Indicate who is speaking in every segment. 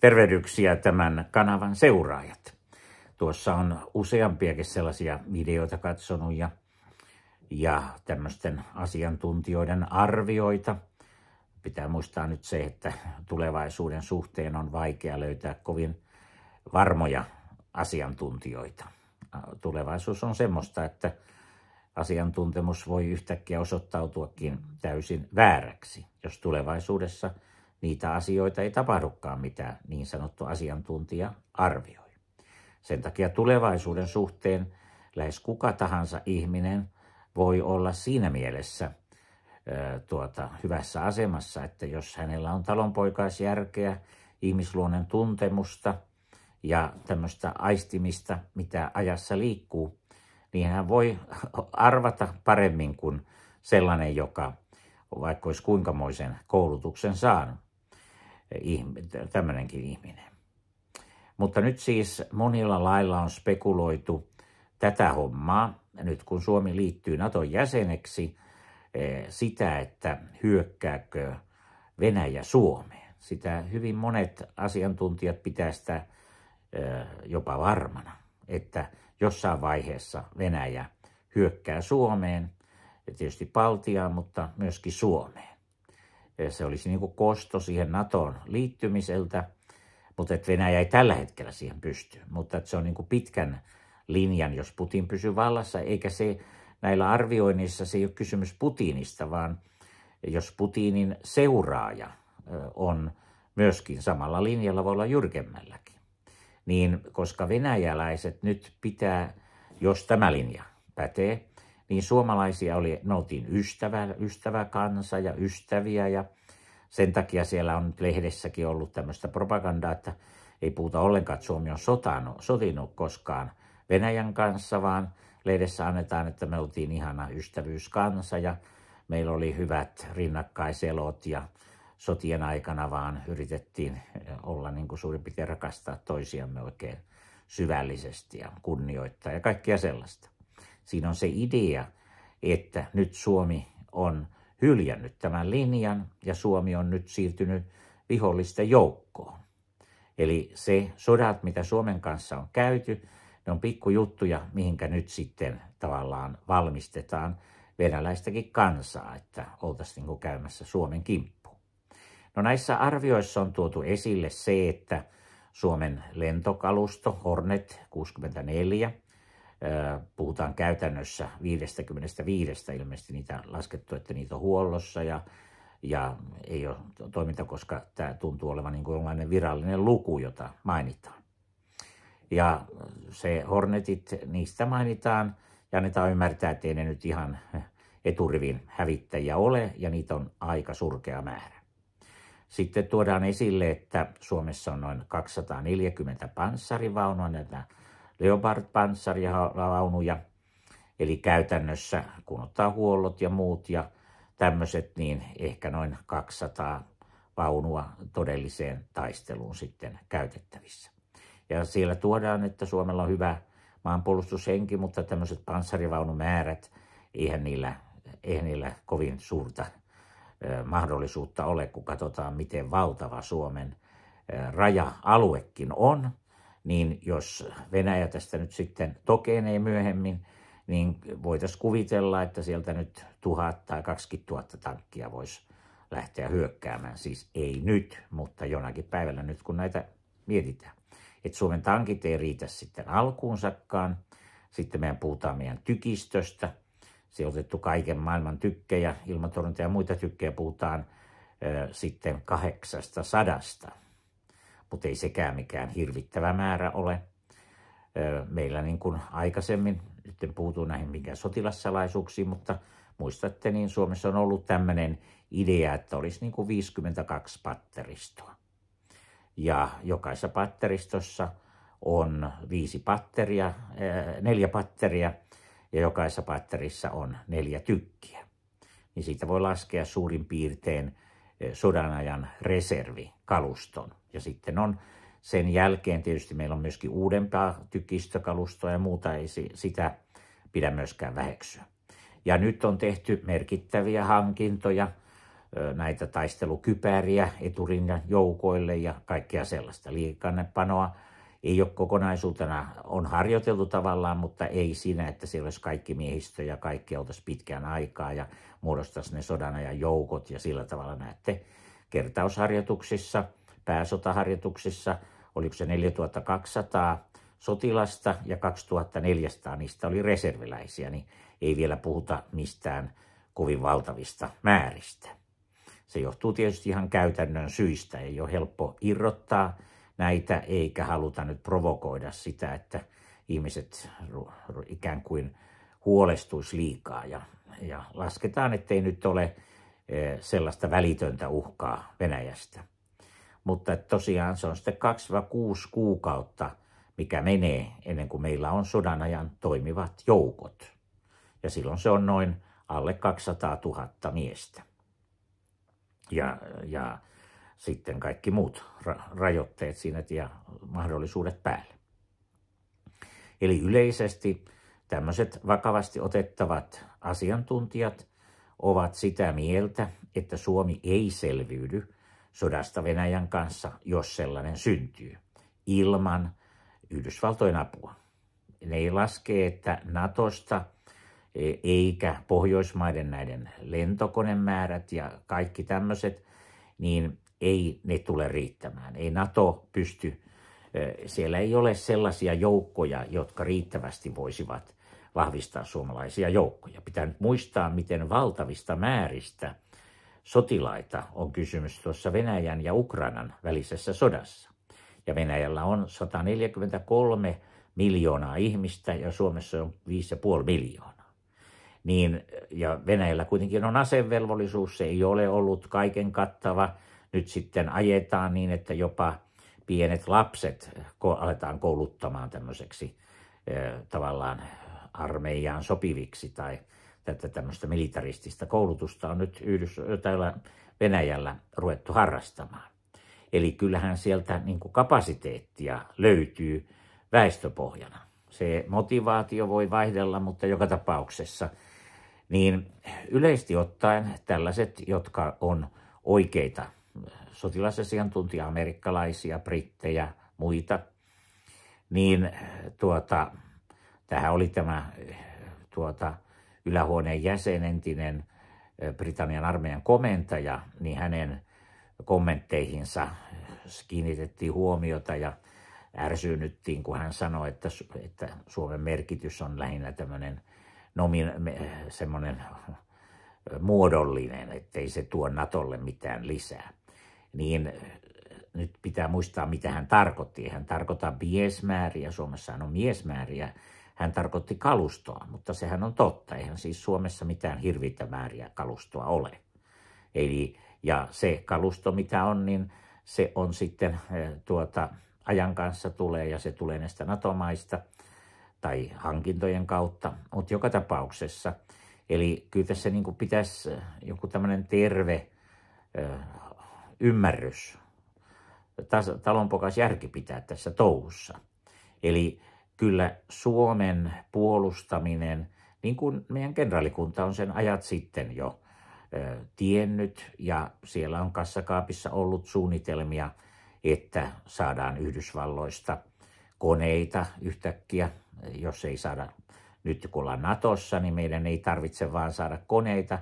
Speaker 1: Tervehdyksiä tämän kanavan seuraajat. Tuossa on useampiakin sellaisia videoita katsonut ja, ja tämmöisten asiantuntijoiden arvioita. Pitää muistaa nyt se, että tulevaisuuden suhteen on vaikea löytää kovin varmoja asiantuntijoita. Tulevaisuus on semmoista, että asiantuntemus voi yhtäkkiä osoittautuakin täysin vääräksi, jos tulevaisuudessa – niitä asioita ei tapahdukaan mitään, niin sanottu asiantuntija arvioi. Sen takia tulevaisuuden suhteen lähes kuka tahansa ihminen voi olla siinä mielessä tuota, hyvässä asemassa, että jos hänellä on talonpoikaisjärkeä, ihmisluonnon tuntemusta ja tämmöistä aistimista, mitä ajassa liikkuu, niin hän voi arvata paremmin kuin sellainen, joka vaikka olisi kuinkamoisen koulutuksen saanut tämmöinenkin ihminen. Mutta nyt siis monilla lailla on spekuloitu tätä hommaa, nyt kun Suomi liittyy Naton jäseneksi, eh, sitä, että hyökkääkö Venäjä Suomeen. Sitä hyvin monet asiantuntijat pitää sitä eh, jopa varmana, että jossain vaiheessa Venäjä hyökkää Suomeen, ja tietysti Baltiaan, mutta myöskin Suomeen se olisi niin kuin kosto siihen NATOon liittymiseltä, mutta että Venäjä ei tällä hetkellä siihen pysty. Mutta että se on niin kuin pitkän linjan, jos Putin pysyy vallassa, eikä se näillä arvioinnissa se ei ole kysymys Putinista, vaan jos Putinin seuraaja on myöskin samalla linjalla, voi olla jyrkemmälläkin. Niin koska venäjäläiset nyt pitää, jos tämä linja pätee, niin suomalaisia oli, me oltiin ystävä, ystäväkansa ja ystäviä ja sen takia siellä on lehdessäkin ollut tämmöistä propagandaa, että ei puhuta ollenkaan, että Suomi on sotanut, sotinut koskaan Venäjän kanssa, vaan lehdessä annetaan, että me oltiin ihana ystävyyskansa ja meillä oli hyvät rinnakkaiselot ja sotien aikana vaan yritettiin olla niin kuin suurin piirtein rakastaa toisiamme oikein syvällisesti ja kunnioittaa ja kaikkea sellaista. Siinä on se idea, että nyt Suomi on hyljännyt tämän linjan ja Suomi on nyt siirtynyt vihollisten joukkoon. Eli se sodat, mitä Suomen kanssa on käyty, ne on pikkujuttuja, mihinkä nyt sitten tavallaan valmistetaan venäläistäkin kansaa, että oltaisiin niin käymässä Suomen kimppu. No näissä arvioissa on tuotu esille se, että Suomen lentokalusto Hornet 64 puhutaan käytännössä 55, ilmeisesti niitä laskettu, että niitä on huollossa ja, ja ei ole toiminta, koska tämä tuntuu olevan niin kuin virallinen luku, jota mainitaan. Ja se Hornetit, niistä mainitaan ja annetaan ymmärtää, että ei ne nyt ihan eturivin hävittäjiä ole ja niitä on aika surkea määrä. Sitten tuodaan esille, että Suomessa on noin 240 panssarivaunua, näitä leopard launuja. Eli käytännössä, kun ottaa huollot ja muut ja tämmöiset, niin ehkä noin 200 vaunua todelliseen taisteluun sitten käytettävissä. Ja siellä tuodaan, että Suomella on hyvä maanpuolustushenki, mutta tämmöiset panssarivaunumäärät, eihän niillä, eihän niillä kovin suurta eh, mahdollisuutta ole, kun katsotaan, miten valtava Suomen eh, raja-aluekin on – niin jos Venäjä tästä nyt sitten tokenee myöhemmin, niin voitaisiin kuvitella, että sieltä nyt tuhat tai 20 000 tankkia voisi lähteä hyökkäämään. Siis ei nyt, mutta jonakin päivällä nyt kun näitä mietitään. Että Suomen tankit ei riitä sitten alkuunsakaan. Sitten meidän puhutaan meidän tykistöstä. Se on otettu kaiken maailman tykkejä, ilmatorjunta ja muita tykkejä puhutaan ö, sitten 800 mutta ei sekään mikään hirvittävä määrä ole. Meillä niin kuin aikaisemmin, nyt en puutu näihin minkään sotilassalaisuuksiin, mutta muistatte, niin Suomessa on ollut tämmöinen idea, että olisi niin kuin 52 patteristoa. Ja jokaisessa patteristossa on viisi patteria, neljä patteria ja jokaisessa patterissa on neljä tykkiä. Niin siitä voi laskea suurin piirtein Eh, sodan ajan reservikaluston. Ja sitten on sen jälkeen tietysti meillä on myöskin uudempaa tykistökalustoa ja muuta, ei sitä pidä myöskään väheksyä. Ja nyt on tehty merkittäviä hankintoja, näitä taistelukypäriä eturinnan joukoille ja kaikkea sellaista liikannepanoa ei ole kokonaisuutena, on harjoiteltu tavallaan, mutta ei siinä, että siellä olisi kaikki miehistö ja kaikki oltaisiin pitkään aikaa ja muodostaisi ne sodan ja joukot ja sillä tavalla näette kertausharjoituksissa, pääsotaharjoituksissa, oliko se 4200 sotilasta ja 2400 niistä oli reserviläisiä, niin ei vielä puhuta mistään kovin valtavista määristä. Se johtuu tietysti ihan käytännön syistä, ei ole helppo irrottaa näitä, eikä haluta nyt provokoida sitä, että ihmiset ikään kuin huolestuisi liikaa ja, ja lasketaan, ettei nyt ole e, sellaista välitöntä uhkaa Venäjästä. Mutta tosiaan se on sitten 2-6 kuukautta, mikä menee ennen kuin meillä on sodan ajan toimivat joukot. Ja silloin se on noin alle 200 000 miestä. Ja, ja sitten kaikki muut rajoitteet siinä ja mahdollisuudet päälle. Eli yleisesti tämmöiset vakavasti otettavat asiantuntijat ovat sitä mieltä, että Suomi ei selviydy sodasta Venäjän kanssa, jos sellainen syntyy, ilman Yhdysvaltojen apua. Ne laskee, että Natosta e, eikä Pohjoismaiden näiden lentokonemäärät ja kaikki tämmöiset, niin ei ne tule riittämään. Ei NATO pysty, siellä ei ole sellaisia joukkoja, jotka riittävästi voisivat vahvistaa suomalaisia joukkoja. Pitää nyt muistaa, miten valtavista määristä sotilaita on kysymys tuossa Venäjän ja Ukrainan välisessä sodassa. Ja Venäjällä on 143 miljoonaa ihmistä ja Suomessa on 5,5 miljoonaa. Niin, ja Venäjällä kuitenkin on asevelvollisuus, se ei ole ollut kaiken kattava nyt sitten ajetaan niin, että jopa pienet lapset aletaan kouluttamaan tämmöiseksi tavallaan armeijaan sopiviksi tai tätä tämmöistä militaristista koulutusta on nyt Yhdys, täällä Venäjällä ruvettu harrastamaan. Eli kyllähän sieltä niin kuin kapasiteettia löytyy väestöpohjana. Se motivaatio voi vaihdella, mutta joka tapauksessa niin yleisesti ottaen tällaiset, jotka on oikeita sotilasasiantuntija, amerikkalaisia, brittejä, muita, niin eh, tuota, tähän oli tämä eh, tuota, ylähuoneen jäsen, entinen eh, Britannian armeijan komentaja, niin hänen kommentteihinsa kiinnitettiin huomiota ja ärsyynyttiin, kun hän sanoi, että, että Suomen merkitys on lähinnä tämmöinen nomin, semmoinen muodollinen, ettei se tuo Natolle mitään lisää niin äh, nyt pitää muistaa, mitä hän tarkoitti. Hän tarkoittaa miesmääriä, Suomessa on miesmääriä. Hän tarkoitti kalustoa, mutta sehän on totta. Eihän siis Suomessa mitään hirviitä määriä kalustoa ole. Eli, ja se kalusto, mitä on, niin se on sitten äh, tuota, ajan kanssa tulee ja se tulee näistä natomaista tai hankintojen kautta, mutta joka tapauksessa. Eli kyllä tässä niin pitäisi äh, joku tämmöinen terve ymmärrys, talonpokas järki pitää tässä touhussa. Eli kyllä Suomen puolustaminen, niin kuin meidän kenraalikunta on sen ajat sitten jo ö, tiennyt, ja siellä on kassakaapissa ollut suunnitelmia, että saadaan Yhdysvalloista koneita yhtäkkiä, jos ei saada nyt kun ollaan Natossa, niin meidän ei tarvitse vaan saada koneita,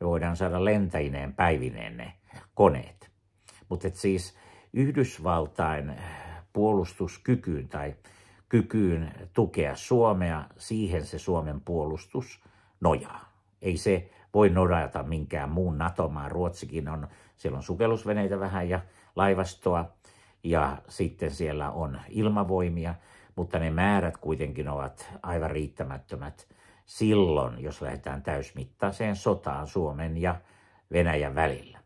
Speaker 1: me voidaan saada lentäjineen päivineen ne koneet. Mutta siis Yhdysvaltain eh, puolustuskykyyn tai kykyyn tukea Suomea, siihen se Suomen puolustus nojaa. Ei se voi nojata minkään muun NATO-maan. Ruotsikin on, siellä on sukellusveneitä vähän ja laivastoa ja sitten siellä on ilmavoimia, mutta ne määrät kuitenkin ovat aivan riittämättömät silloin, jos lähdetään täysmittaiseen sotaan Suomen ja Venäjän välillä.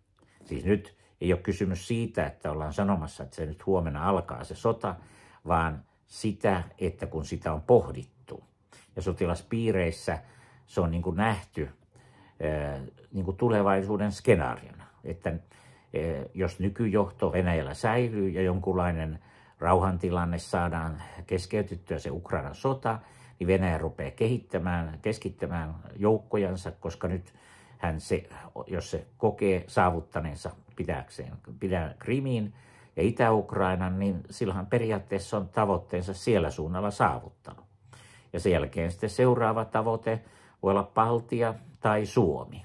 Speaker 1: Siis nyt ei ole kysymys siitä, että ollaan sanomassa, että se nyt huomenna alkaa se sota, vaan sitä, että kun sitä on pohdittu. Ja sotilaspiireissä se on niin kuin nähty niin kuin tulevaisuuden skenaariona, että jos nykyjohto Venäjällä säilyy ja jonkunlainen rauhantilanne saadaan keskeytettyä se Ukrainan sota, niin Venäjä rupeaa kehittämään, keskittämään joukkojansa, koska nyt hän se, jos se kokee saavuttaneensa pitääkseen, pidän Krimin ja Itä-Ukrainan, niin silloin periaatteessa on tavoitteensa siellä suunnalla saavuttanut. Ja sen jälkeen sitten seuraava tavoite voi olla Baltia tai Suomi.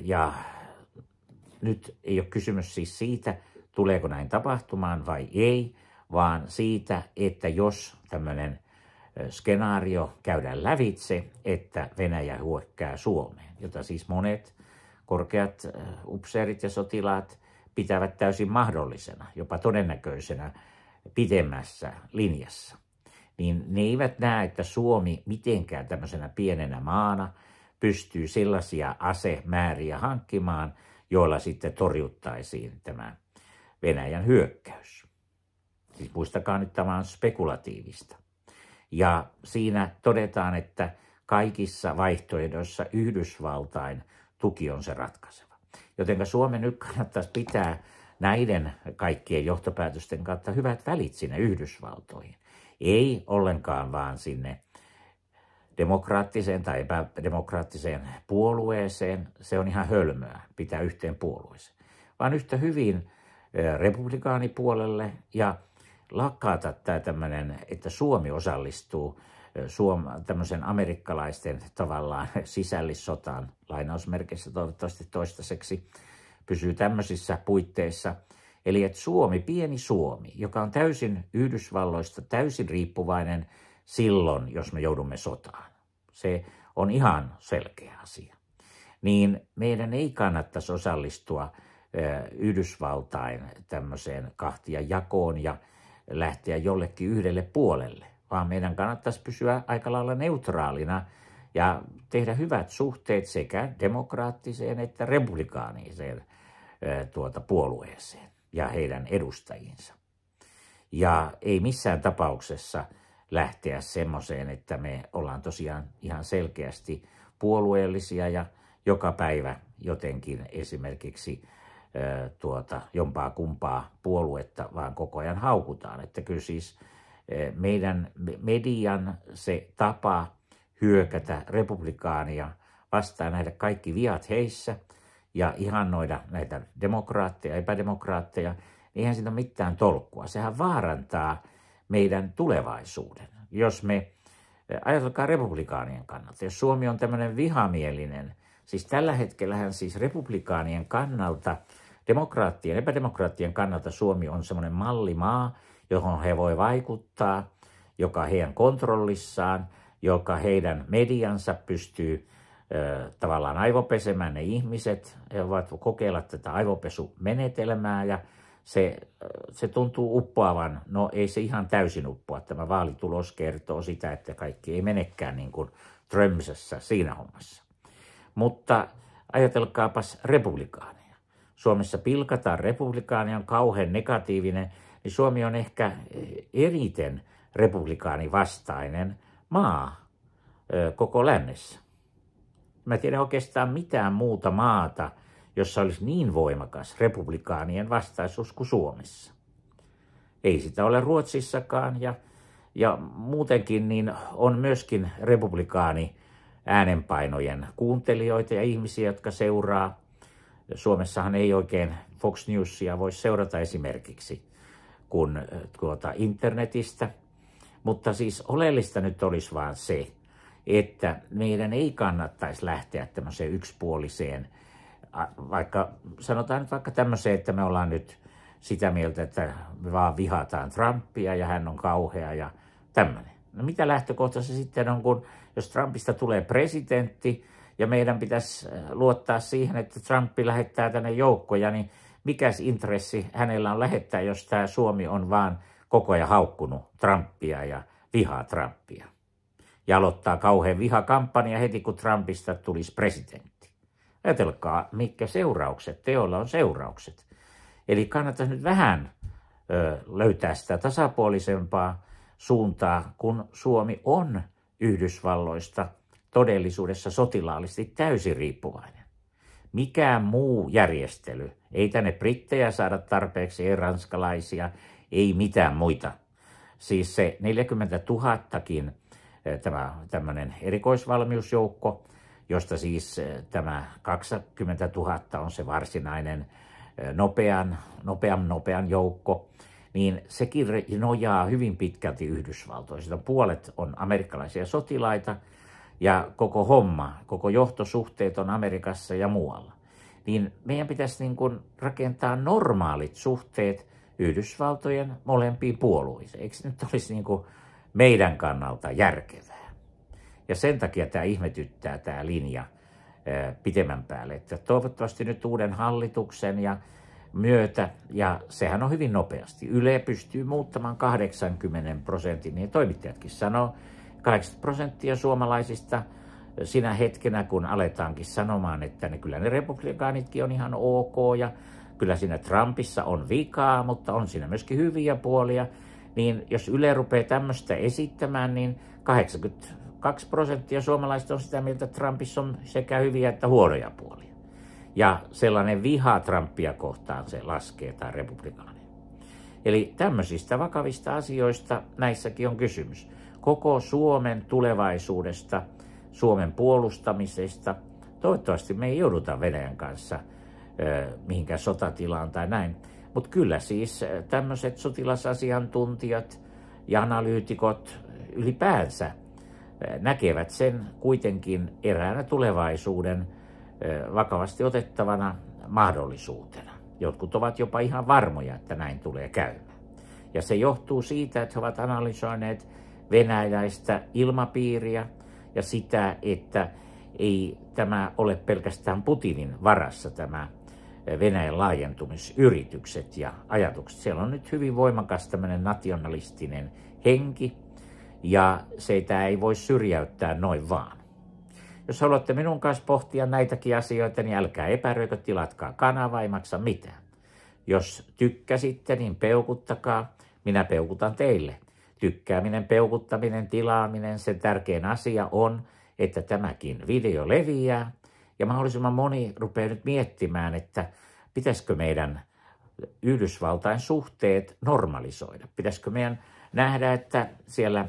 Speaker 1: Ja nyt ei ole kysymys siis siitä, tuleeko näin tapahtumaan vai ei, vaan siitä, että jos tämmöinen skenaario käydä lävitse, että Venäjä hyökkää Suomeen, jota siis monet korkeat äh, upseerit ja sotilaat pitävät täysin mahdollisena, jopa todennäköisenä pitemmässä linjassa. Niin ne eivät näe, että Suomi mitenkään tämmöisenä pienenä maana pystyy sellaisia asemääriä hankkimaan, joilla sitten torjuttaisiin tämä Venäjän hyökkäys. Siis muistakaa nyt tämä on spekulatiivista. Ja siinä todetaan, että kaikissa vaihtoehdoissa Yhdysvaltain tuki on se ratkaiseva. Joten Suomen nyt kannattaisi pitää näiden kaikkien johtopäätösten kautta hyvät välit sinne Yhdysvaltoihin. Ei ollenkaan vaan sinne demokraattiseen tai epädemokraattiseen puolueeseen. Se on ihan hölmöä pitää yhteen puolueeseen. Vaan yhtä hyvin eh, republikaanipuolelle ja lakata tämä tämmöinen, että Suomi osallistuu Suom, tämmöisen amerikkalaisten tavallaan sisällissotaan lainausmerkeissä toivottavasti toistaiseksi pysyy tämmöisissä puitteissa. Eli että Suomi, pieni Suomi, joka on täysin Yhdysvalloista täysin riippuvainen silloin, jos me joudumme sotaan. Se on ihan selkeä asia. Niin meidän ei kannattaisi osallistua Yhdysvaltain tämmöiseen kahtia jakoon ja lähteä jollekin yhdelle puolelle, vaan meidän kannattaisi pysyä aika lailla neutraalina ja tehdä hyvät suhteet sekä demokraattiseen että republikaaniseen tuota puolueeseen ja heidän edustajinsa. Ja ei missään tapauksessa lähteä semmoiseen, että me ollaan tosiaan ihan selkeästi puolueellisia ja joka päivä jotenkin esimerkiksi tuota, jompaa kumpaa puoluetta, vaan koko ajan haukutaan. Että kyllä siis meidän median se tapa hyökätä republikaania vastaan näitä kaikki viat heissä ja ihannoida näitä demokraatteja, epädemokraatteja, niin eihän siinä ole mitään tolkkua. Sehän vaarantaa meidän tulevaisuuden. Jos me, ajatelkaa republikaanien kannalta, jos Suomi on tämmöinen vihamielinen, siis tällä hetkellähän siis republikaanien kannalta – demokraattien, epädemokraattien kannalta Suomi on semmoinen mallimaa, johon he voi vaikuttaa, joka heidän kontrollissaan, joka heidän mediansa pystyy ö, tavallaan aivopesemään ne ihmiset, he voivat kokeilla tätä aivopesumenetelmää ja se, se tuntuu uppoavan, no ei se ihan täysin uppoa, tämä vaalitulos kertoo sitä, että kaikki ei menekään niin kuin Trömsässä siinä hommassa. Mutta ajatelkaapas republikaani. Suomessa pilkataan republikaani, on kauhean negatiivinen, niin Suomi on ehkä eh, eriten republikaanivastainen maa koko lännessä. Mä tiedän oikeastaan mitään muuta maata, jossa olisi niin voimakas republikaanien vastaisuus kuin Suomessa. Ei sitä ole Ruotsissakaan ja, ja muutenkin niin on myöskin republikaani äänenpainojen kuuntelijoita ja ihmisiä, jotka seuraa Suomessahan ei oikein Fox Newsia voi seurata esimerkiksi kun äh, tuota internetistä. Mutta siis oleellista nyt olisi vaan se, että meidän ei kannattaisi lähteä tämmöiseen yksipuoliseen, vaikka sanotaan nyt vaikka tämmöiseen, että me ollaan nyt sitä mieltä, että me vaan vihataan Trumpia ja hän on kauhea ja tämmöinen. No mitä lähtökohta se sitten on, kun jos Trumpista tulee presidentti, ja meidän pitäisi äh, luottaa siihen, että Trump lähettää tänne joukkoja, niin mikäs intressi hänellä on lähettää, jos tämä Suomi on vaan koko ajan haukkunut Trumpia ja vihaa Trumpia. Ja aloittaa kauhean vihakampanja heti, kun Trumpista tulisi presidentti. Ajatelkaa, mitkä seuraukset, teolla on seuraukset. Eli kannattaisi nyt vähän ö, löytää sitä tasapuolisempaa suuntaa, kun Suomi on Yhdysvalloista – todellisuudessa sotilaallisesti täysin riippuvainen. Mikään muu järjestely, ei tänne brittejä saada tarpeeksi, ei ranskalaisia, ei mitään muita. Siis se 40 000kin eh, tämä tämmöinen erikoisvalmiusjoukko, josta siis eh, tämä 20 000 on se varsinainen eh, nopean, nopean, nopean joukko, niin sekin nojaa hyvin pitkälti Yhdysvaltoihin. Puolet on amerikkalaisia sotilaita, ja koko homma, koko johtosuhteet on Amerikassa ja muualla, niin meidän pitäisi niin kuin rakentaa normaalit suhteet Yhdysvaltojen molempiin puolueisiin. Eikö se nyt olisi niin kuin meidän kannalta järkevää? Ja sen takia tämä ihmetyttää tämä linja pitemmän päälle. Että toivottavasti nyt uuden hallituksen ja myötä, ja sehän on hyvin nopeasti. Yle pystyy muuttamaan 80 prosentin, niin toimittajatkin sanoo, 80 prosenttia suomalaisista sinä hetkenä, kun aletaankin sanomaan, että ne, kyllä ne republikaanitkin on ihan ok ja kyllä siinä Trumpissa on vikaa, mutta on siinä myöskin hyviä puolia, niin jos Yle rupeaa tämmöistä esittämään, niin 82 prosenttia suomalaisista on sitä mieltä, että Trumpissa on sekä hyviä että huonoja puolia. Ja sellainen viha Trumpia kohtaan se laskee tai republikaan. Eli tämmöisistä vakavista asioista näissäkin on kysymys. Koko Suomen tulevaisuudesta, Suomen puolustamisesta. Toivottavasti me ei jouduta Venäjän kanssa ö, mihinkään sotatilaan tai näin. Mutta kyllä siis tämmöiset sotilasasiantuntijat ja analyytikot ylipäänsä näkevät sen kuitenkin eräänä tulevaisuuden vakavasti otettavana mahdollisuutena. Jotkut ovat jopa ihan varmoja, että näin tulee käymään. Ja se johtuu siitä, että he ovat analysoineet venäläistä ilmapiiriä ja sitä, että ei tämä ole pelkästään Putinin varassa tämä Venäjän laajentumisyritykset ja ajatukset. Siellä on nyt hyvin voimakas tämmöinen nationalistinen henki ja se ei voi syrjäyttää noin vaan. Jos haluatte minun kanssa pohtia näitäkin asioita, niin älkää epäröikö, tilatkaa kanava, ei maksa mitään. Jos tykkäsitte, niin peukuttakaa, minä peukutan teille. Tykkääminen, peukuttaminen, tilaaminen, sen tärkein asia on, että tämäkin video leviää. Ja mahdollisimman moni rupeaa nyt miettimään, että pitäisikö meidän Yhdysvaltain suhteet normalisoida. Pitäisikö meidän nähdä, että siellä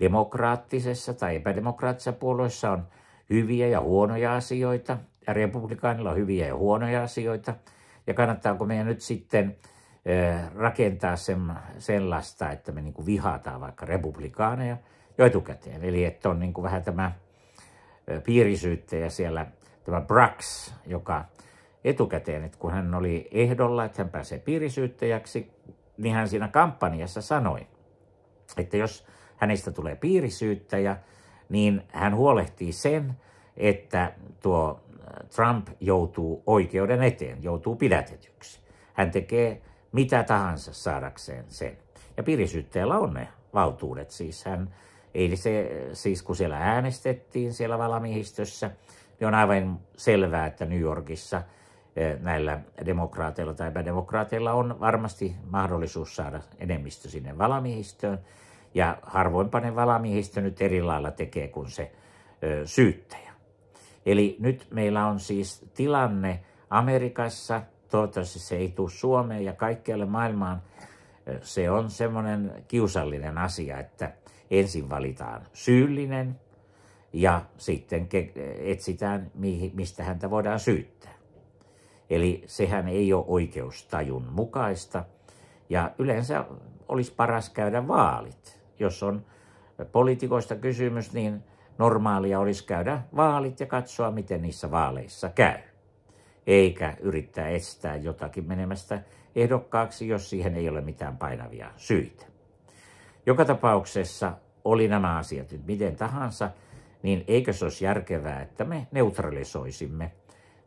Speaker 1: demokraattisessa tai epädemokraattisessa puolueessa on hyviä ja huonoja asioita, ja republikaanilla on hyviä ja huonoja asioita, ja kannattaako meidän nyt sitten rakentaa sen, sellaista, että me niin vihataan vaikka republikaaneja jo etukäteen. Eli että on niin vähän tämä piirisyyttäjä siellä, tämä Brax, joka etukäteen, että kun hän oli ehdolla, että hän pääsee piirisyyttäjäksi, niin hän siinä kampanjassa sanoi, että jos hänestä tulee piirisyyttäjä, niin hän huolehtii sen, että tuo äh, Trump joutuu oikeuden eteen, joutuu pidätetyksi. Hän tekee mitä tahansa saadakseen sen. Ja piirisyyttäjällä on ne valtuudet. Siis, hän, ei se, siis kun siellä äänestettiin siellä valamihistössä, niin on aivan selvää, että New Yorkissa äh, näillä demokraateilla tai epädemokraateilla on varmasti mahdollisuus saada enemmistö sinne valamihistöön. Ja harvoinpa ne valamiehistö nyt eri lailla tekee kuin se ö, syyttäjä. Eli nyt meillä on siis tilanne Amerikassa, toivottavasti se ei tule Suomeen ja kaikkialle maailmaan. Se on semmoinen kiusallinen asia, että ensin valitaan syyllinen ja sitten etsitään, mistä häntä voidaan syyttää. Eli sehän ei ole oikeustajun mukaista. Ja yleensä olisi paras käydä vaalit jos on poliitikoista kysymys, niin normaalia olisi käydä vaalit ja katsoa, miten niissä vaaleissa käy. Eikä yrittää estää jotakin menemästä ehdokkaaksi, jos siihen ei ole mitään painavia syitä. Joka tapauksessa oli nämä asiat nyt miten tahansa, niin eikö se olisi järkevää, että me neutralisoisimme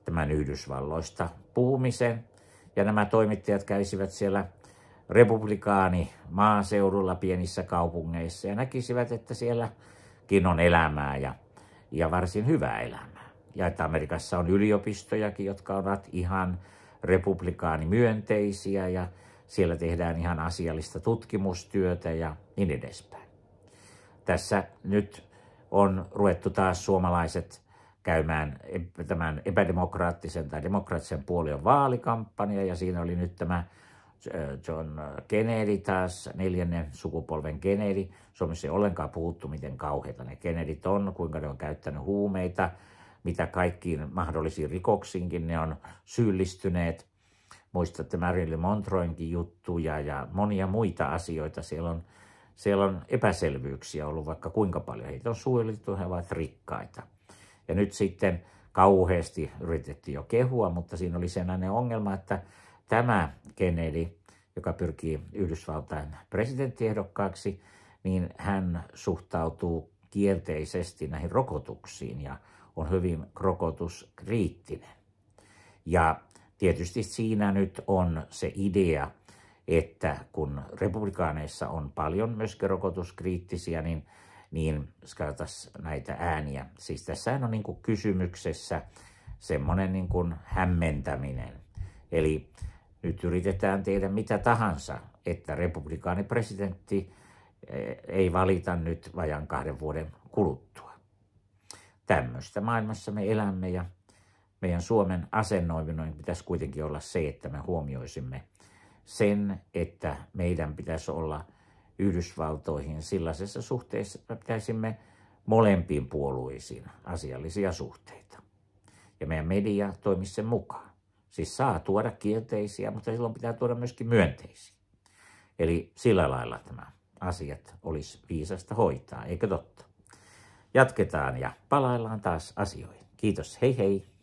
Speaker 1: tämän Yhdysvalloista puhumisen ja nämä toimittajat käisivät siellä republikaani maaseudulla pienissä kaupungeissa ja näkisivät, että sielläkin on elämää ja, ja varsin hyvää elämää. Ja että Amerikassa on yliopistojakin, jotka ovat ihan republikaanimyönteisiä ja siellä tehdään ihan asiallista tutkimustyötä ja niin edespäin. Tässä nyt on ruvettu taas suomalaiset käymään tämän epädemokraattisen tai demokraattisen puolen vaalikampanja ja siinä oli nyt tämä Äh, John Kennedy taas, neljännen sukupolven Kennedy. Suomessa ei ollenkaan puhuttu, miten kauheita ne Kennedyt on, kuinka ne on käyttänyt huumeita, mitä kaikkiin mahdollisiin rikoksiinkin ne on syyllistyneet. Muistatte Marilyn Montroinkin juttuja ja monia muita asioita. Siellä on, siellä on epäselvyyksiä ollut vaikka kuinka paljon. Heitä on suojeltu, he ovat rikkaita. Ja nyt sitten kauheasti yritettiin jo kehua, mutta siinä oli sellainen ongelma, että tämä Kennedy, joka pyrkii Yhdysvaltain presidenttiehdokkaaksi, niin hän suhtautuu kielteisesti näihin rokotuksiin ja on hyvin rokotuskriittinen. Ja tietysti siinä nyt on se idea, että kun republikaaneissa on paljon myöskin rokotuskriittisiä, niin, niin katsotaan näitä ääniä. Siis tässä on niin kuin kysymyksessä semmoinen niin kuin hämmentäminen. Eli nyt yritetään tehdä mitä tahansa, että republikaanipresidentti eh, ei valita nyt vajan kahden vuoden kuluttua. Tämmöistä maailmassa me elämme ja meidän Suomen asennoiminen pitäisi kuitenkin olla se, että me huomioisimme sen, että meidän pitäisi olla Yhdysvaltoihin sellaisessa suhteessa, että pitäisimme molempiin puolueisiin asiallisia suhteita. Ja meidän media toimisi sen mukaan. Siis saa tuoda kielteisiä, mutta silloin pitää tuoda myöskin myönteisiä. Eli sillä lailla tämä asiat olisi viisasta hoitaa, eikö totta? Jatketaan ja palaillaan taas asioihin. Kiitos, hei hei!